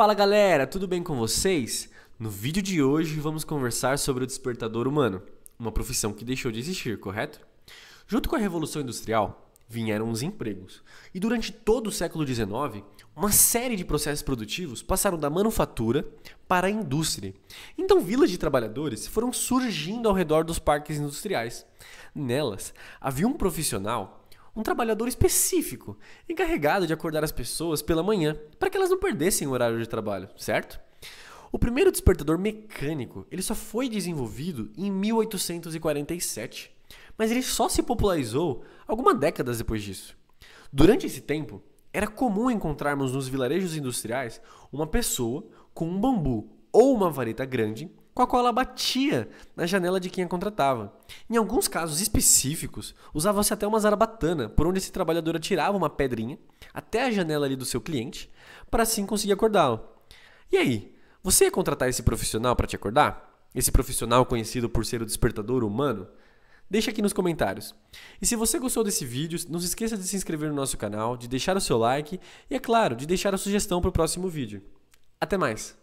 Fala galera, tudo bem com vocês? No vídeo de hoje vamos conversar sobre o despertador humano, uma profissão que deixou de existir, correto? Junto com a Revolução Industrial vieram os empregos, e durante todo o século XIX, uma série de processos produtivos passaram da manufatura para a indústria. Então, vilas de trabalhadores foram surgindo ao redor dos parques industriais. Nelas, havia um profissional um trabalhador específico, encarregado de acordar as pessoas pela manhã para que elas não perdessem o horário de trabalho, certo? O primeiro despertador mecânico ele só foi desenvolvido em 1847, mas ele só se popularizou algumas décadas depois disso. Durante esse tempo, era comum encontrarmos nos vilarejos industriais uma pessoa com um bambu ou uma vareta grande com a qual ela batia na janela de quem a contratava. Em alguns casos específicos, usava-se até uma zarabatana, por onde esse trabalhador atirava uma pedrinha até a janela ali do seu cliente, para assim conseguir acordá-lo. E aí, você ia contratar esse profissional para te acordar? Esse profissional conhecido por ser o despertador humano? Deixa aqui nos comentários. E se você gostou desse vídeo, não se esqueça de se inscrever no nosso canal, de deixar o seu like e, é claro, de deixar a sugestão para o próximo vídeo. Até mais!